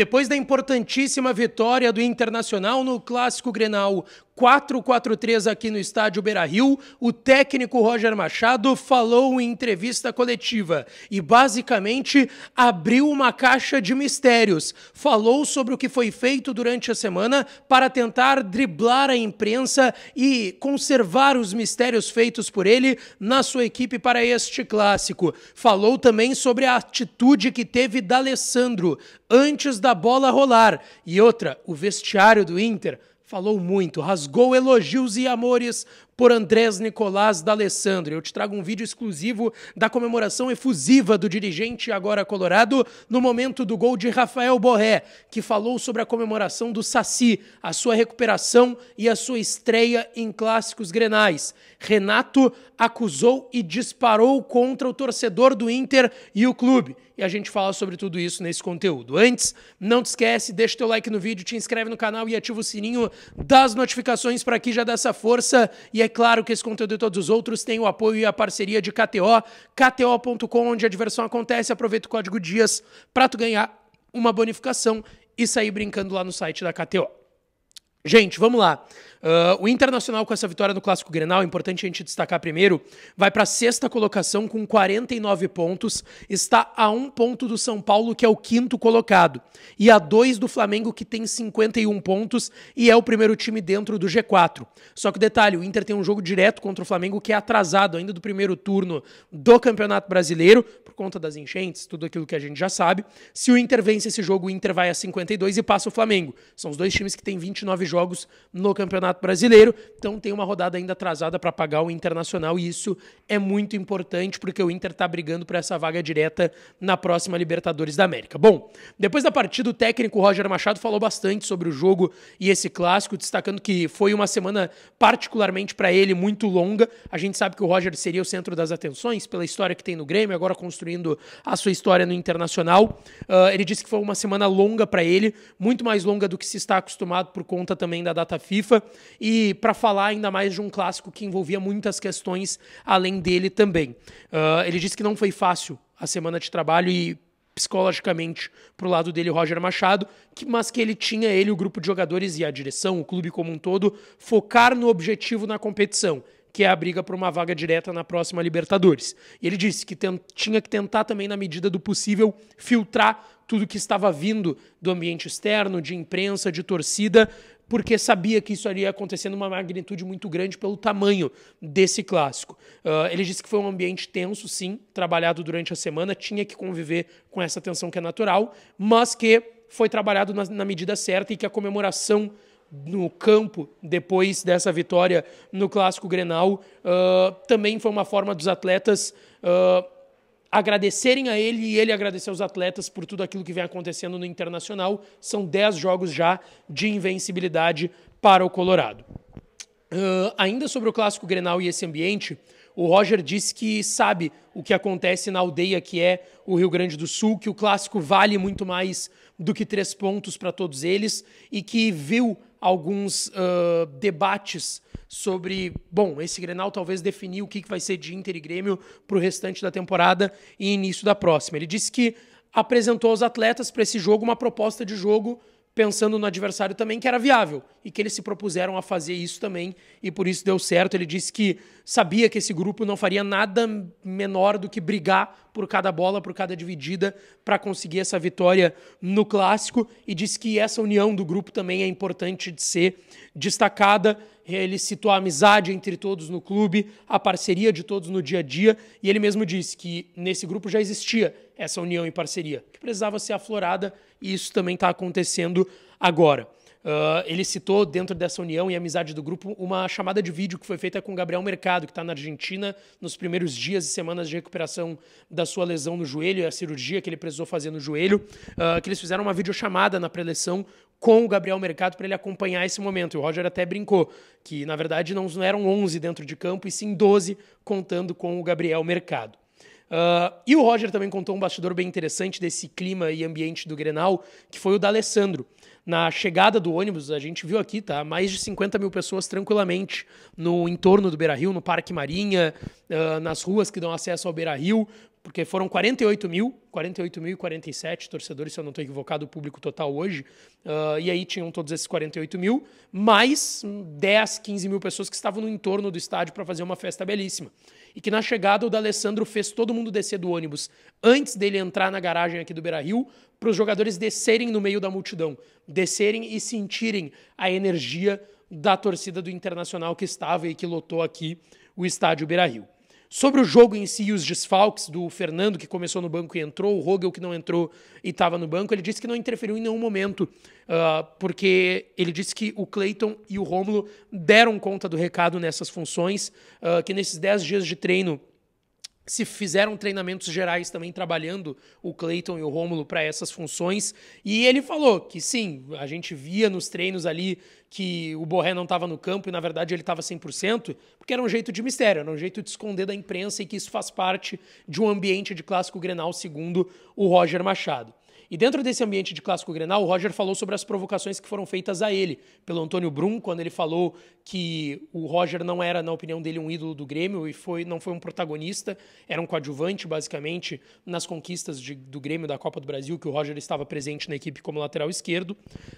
Depois da importantíssima vitória do Internacional no Clássico Grenal 4-4-3 aqui no estádio Beira Rio, o técnico Roger Machado falou em entrevista coletiva e basicamente abriu uma caixa de mistérios. Falou sobre o que foi feito durante a semana para tentar driblar a imprensa e conservar os mistérios feitos por ele na sua equipe para este clássico. Falou também sobre a atitude que teve D'Alessandro antes da bola rolar. E outra, o vestiário do Inter Falou muito, rasgou elogios e amores por Andrés Nicolás D'Alessandro. Eu te trago um vídeo exclusivo da comemoração efusiva do dirigente agora colorado no momento do gol de Rafael Borré, que falou sobre a comemoração do Saci, a sua recuperação e a sua estreia em clássicos grenais. Renato acusou e disparou contra o torcedor do Inter e o clube. E a gente fala sobre tudo isso nesse conteúdo. Antes, não te esquece, deixa teu like no vídeo, te inscreve no canal e ativa o sininho das notificações para que já dê essa força e é claro que esse conteúdo e todos os outros têm o apoio e a parceria de KTO, kto.com, onde a diversão acontece. Aproveita o código DIAS para tu ganhar uma bonificação e sair brincando lá no site da KTO. Gente, vamos lá. Uh, o Internacional com essa vitória no Clássico Grenal, é importante a gente destacar primeiro, vai para a sexta colocação com 49 pontos, está a um ponto do São Paulo, que é o quinto colocado, e a dois do Flamengo, que tem 51 pontos e é o primeiro time dentro do G4. Só que detalhe, o Inter tem um jogo direto contra o Flamengo que é atrasado ainda do primeiro turno do Campeonato Brasileiro, por conta das enchentes, tudo aquilo que a gente já sabe. Se o Inter vence esse jogo, o Inter vai a 52 e passa o Flamengo. São os dois times que têm 29 jogos jogos no Campeonato Brasileiro. Então tem uma rodada ainda atrasada para pagar o Internacional e isso é muito importante porque o Inter está brigando por essa vaga direta na próxima Libertadores da América. Bom, depois da partida, o técnico Roger Machado falou bastante sobre o jogo e esse clássico, destacando que foi uma semana particularmente para ele muito longa. A gente sabe que o Roger seria o centro das atenções pela história que tem no Grêmio, agora construindo a sua história no Internacional. Uh, ele disse que foi uma semana longa para ele, muito mais longa do que se está acostumado por conta também da data FIFA e para falar ainda mais de um clássico que envolvia muitas questões além dele também. Uh, ele disse que não foi fácil a semana de trabalho e psicologicamente para o lado dele Roger Machado, que, mas que ele tinha ele, o grupo de jogadores e a direção, o clube como um todo, focar no objetivo na competição que é a briga por uma vaga direta na próxima Libertadores. E ele disse que tinha que tentar também, na medida do possível, filtrar tudo que estava vindo do ambiente externo, de imprensa, de torcida, porque sabia que isso ali ia acontecer numa magnitude muito grande pelo tamanho desse clássico. Uh, ele disse que foi um ambiente tenso, sim, trabalhado durante a semana, tinha que conviver com essa tensão que é natural, mas que foi trabalhado na, na medida certa e que a comemoração no campo depois dessa vitória no clássico Grenal uh, também foi uma forma dos atletas uh, agradecerem a ele e ele agradecer aos atletas por tudo aquilo que vem acontecendo no Internacional. São 10 jogos já de invencibilidade para o Colorado. Uh, ainda sobre o clássico Grenal e esse ambiente, o Roger disse que sabe o que acontece na aldeia que é o Rio Grande do Sul, que o clássico vale muito mais do que três pontos para todos eles e que viu alguns uh, debates sobre, bom, esse Grenal talvez definir o que vai ser de Inter e Grêmio para o restante da temporada e início da próxima. Ele disse que apresentou aos atletas para esse jogo uma proposta de jogo pensando no adversário também que era viável e que eles se propuseram a fazer isso também e por isso deu certo. Ele disse que sabia que esse grupo não faria nada menor do que brigar por cada bola, por cada dividida para conseguir essa vitória no clássico e disse que essa união do grupo também é importante de ser destacada ele citou a amizade entre todos no clube, a parceria de todos no dia a dia, e ele mesmo disse que nesse grupo já existia essa união e parceria, que precisava ser aflorada, e isso também está acontecendo agora. Uh, ele citou dentro dessa união e amizade do grupo uma chamada de vídeo que foi feita com Gabriel Mercado, que está na Argentina, nos primeiros dias e semanas de recuperação da sua lesão no joelho e a cirurgia que ele precisou fazer no joelho, uh, que eles fizeram uma videochamada na preleção com o Gabriel Mercado para ele acompanhar esse momento. E o Roger até brincou que, na verdade, não eram 11 dentro de campo, e sim 12 contando com o Gabriel Mercado. Uh, e o Roger também contou um bastidor bem interessante desse clima e ambiente do Grenal, que foi o da Alessandro. Na chegada do ônibus, a gente viu aqui, tá? Mais de 50 mil pessoas tranquilamente no entorno do Beira Rio, no Parque Marinha, uh, nas ruas que dão acesso ao Beira Rio porque foram 48 mil, 48 mil e 47 torcedores, se eu não estou equivocado, o público total hoje. Uh, e aí tinham todos esses 48 mil, mais 10, 15 mil pessoas que estavam no entorno do estádio para fazer uma festa belíssima. E que na chegada o D'Alessandro fez todo mundo descer do ônibus antes dele entrar na garagem aqui do Beira Rio, para os jogadores descerem no meio da multidão, descerem e sentirem a energia da torcida do Internacional que estava e que lotou aqui o estádio Beira Rio. Sobre o jogo em si e os desfalques do Fernando, que começou no banco e entrou, o Rogel, que não entrou e estava no banco, ele disse que não interferiu em nenhum momento, uh, porque ele disse que o Clayton e o Rômulo deram conta do recado nessas funções, uh, que nesses 10 dias de treino se fizeram treinamentos gerais também trabalhando o Clayton e o Rômulo para essas funções. E ele falou que sim, a gente via nos treinos ali que o Borré não estava no campo e na verdade ele estava 100%, porque era um jeito de mistério, era um jeito de esconder da imprensa e que isso faz parte de um ambiente de clássico Grenal, segundo o Roger Machado. E dentro desse ambiente de clássico Grenal, o Roger falou sobre as provocações que foram feitas a ele pelo Antônio Brum, quando ele falou que o Roger não era, na opinião dele, um ídolo do Grêmio e foi, não foi um protagonista, era um coadjuvante, basicamente, nas conquistas de, do Grêmio da Copa do Brasil, que o Roger estava presente na equipe como lateral esquerdo.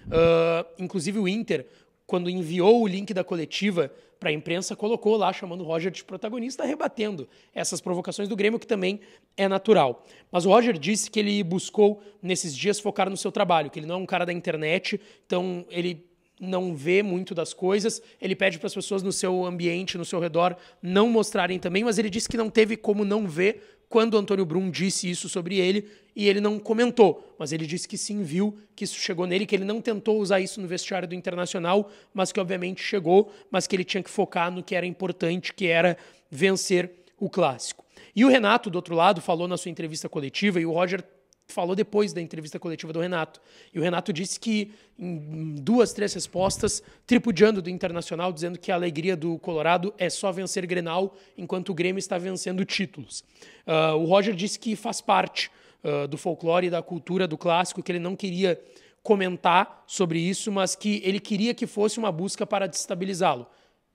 Uh, inclusive o Inter quando enviou o link da coletiva para a imprensa, colocou lá, chamando o Roger de protagonista, rebatendo essas provocações do Grêmio, que também é natural. Mas o Roger disse que ele buscou, nesses dias, focar no seu trabalho, que ele não é um cara da internet, então ele não vê muito das coisas. Ele pede para as pessoas no seu ambiente, no seu redor, não mostrarem também, mas ele disse que não teve como não ver quando o Antônio Brum disse isso sobre ele e ele não comentou, mas ele disse que sim viu que isso chegou nele, que ele não tentou usar isso no vestiário do Internacional, mas que obviamente chegou, mas que ele tinha que focar no que era importante, que era vencer o clássico. E o Renato, do outro lado, falou na sua entrevista coletiva, e o Roger falou depois da entrevista coletiva do Renato. E o Renato disse que, em duas, três respostas, tripudiando do Internacional, dizendo que a alegria do Colorado é só vencer Grenal, enquanto o Grêmio está vencendo títulos. Uh, o Roger disse que faz parte uh, do folclore e da cultura do clássico, que ele não queria comentar sobre isso, mas que ele queria que fosse uma busca para destabilizá-lo.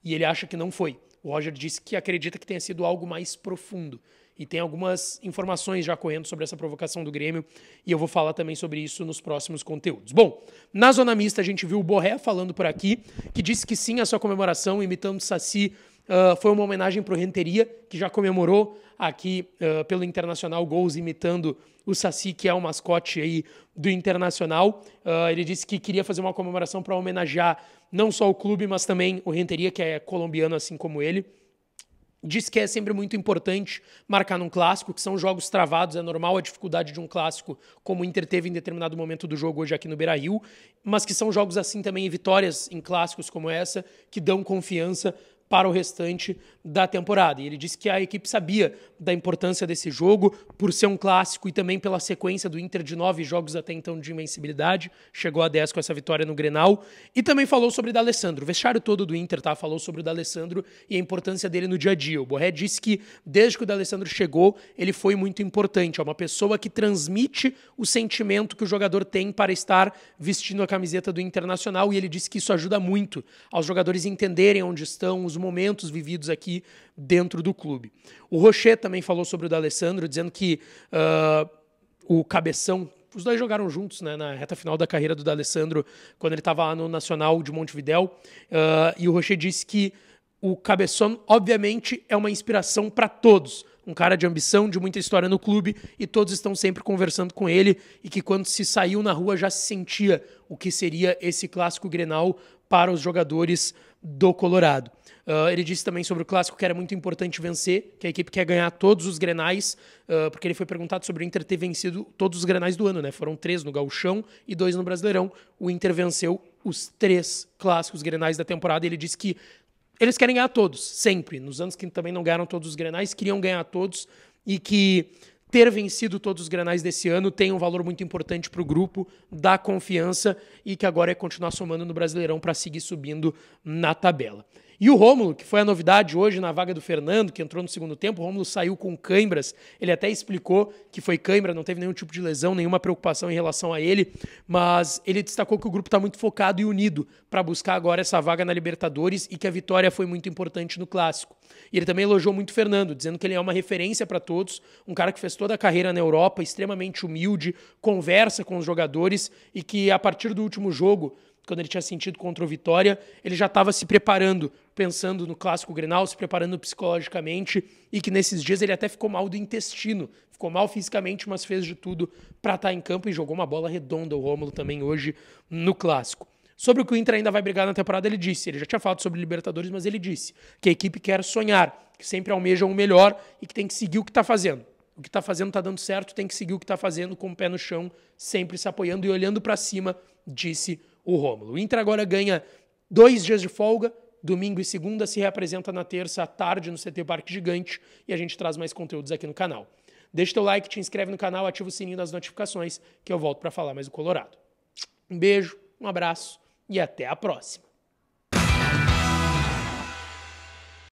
E ele acha que não foi. O Roger disse que acredita que tenha sido algo mais profundo e tem algumas informações já correndo sobre essa provocação do Grêmio e eu vou falar também sobre isso nos próximos conteúdos. Bom, na zona mista a gente viu o Borré falando por aqui, que disse que sim a sua comemoração, imitando Saci, uh, foi uma homenagem para o Renteria, que já comemorou aqui uh, pelo Internacional Gols, imitando o Saci, que é o mascote aí do Internacional. Uh, ele disse que queria fazer uma comemoração para homenagear não só o clube, mas também o Renteria, que é colombiano assim como ele. Diz que é sempre muito importante marcar num clássico, que são jogos travados, é normal a dificuldade de um clássico, como o Inter teve em determinado momento do jogo hoje aqui no Beira Rio, mas que são jogos assim também, e vitórias em clássicos como essa, que dão confiança para o restante da temporada. E ele disse que a equipe sabia da importância desse jogo, por ser um clássico e também pela sequência do Inter de nove jogos até então de invencibilidade. Chegou a 10 com essa vitória no Grenal. E também falou sobre o D'Alessandro. O vestiário todo do Inter tá? falou sobre o D'Alessandro e a importância dele no dia a dia. O Borré disse que desde que o D'Alessandro chegou, ele foi muito importante. É uma pessoa que transmite o sentimento que o jogador tem para estar vestindo a camiseta do Internacional. E ele disse que isso ajuda muito aos jogadores entenderem onde estão, os momentos vividos aqui dentro do clube. O Rocher também falou sobre o D'Alessandro, dizendo que uh, o cabeção os dois jogaram juntos né, na reta final da carreira do D'Alessandro, quando ele estava lá no Nacional de Montevidéu. Uh, e o Rocher disse que o cabeção, obviamente, é uma inspiração para todos. Um cara de ambição, de muita história no clube, e todos estão sempre conversando com ele. E que quando se saiu na rua já se sentia o que seria esse clássico grenal para os jogadores do Colorado. Uh, ele disse também sobre o clássico que era muito importante vencer, que a equipe quer ganhar todos os grenais, uh, porque ele foi perguntado sobre o Inter ter vencido todos os grenais do ano, né? Foram três no Gauchão e dois no Brasileirão. O Inter venceu os três clássicos grenais da temporada e ele disse que eles querem ganhar todos, sempre. Nos anos que também não ganharam todos os grenais, queriam ganhar todos e que ter vencido todos os granais desse ano tem um valor muito importante para o grupo, dá confiança e que agora é continuar somando no Brasileirão para seguir subindo na tabela. E o Rômulo, que foi a novidade hoje na vaga do Fernando, que entrou no segundo tempo, o Rômulo saiu com cãibras. Ele até explicou que foi cãibra, não teve nenhum tipo de lesão, nenhuma preocupação em relação a ele, mas ele destacou que o grupo está muito focado e unido para buscar agora essa vaga na Libertadores e que a vitória foi muito importante no Clássico. E ele também elogiou muito o Fernando, dizendo que ele é uma referência para todos, um cara que fez toda a carreira na Europa, extremamente humilde, conversa com os jogadores e que a partir do último jogo quando ele tinha sentido contra o Vitória, ele já estava se preparando, pensando no clássico Grenal, se preparando psicologicamente e que nesses dias ele até ficou mal do intestino, ficou mal fisicamente, mas fez de tudo para estar tá em campo e jogou uma bola redonda o Rômulo também hoje no clássico. Sobre o que o Inter ainda vai brigar na temporada, ele disse. Ele já tinha falado sobre Libertadores, mas ele disse que a equipe quer sonhar, que sempre almeja o melhor e que tem que seguir o que está fazendo. O que está fazendo está dando certo, tem que seguir o que está fazendo com o pé no chão, sempre se apoiando e olhando para cima, disse o Rômulo. O Inter agora ganha dois dias de folga, domingo e segunda, se representa na terça à tarde no CT Parque Gigante e a gente traz mais conteúdos aqui no canal. Deixa teu like, te inscreve no canal, ativa o sininho das notificações que eu volto para falar mais do Colorado. Um beijo, um abraço e até a próxima.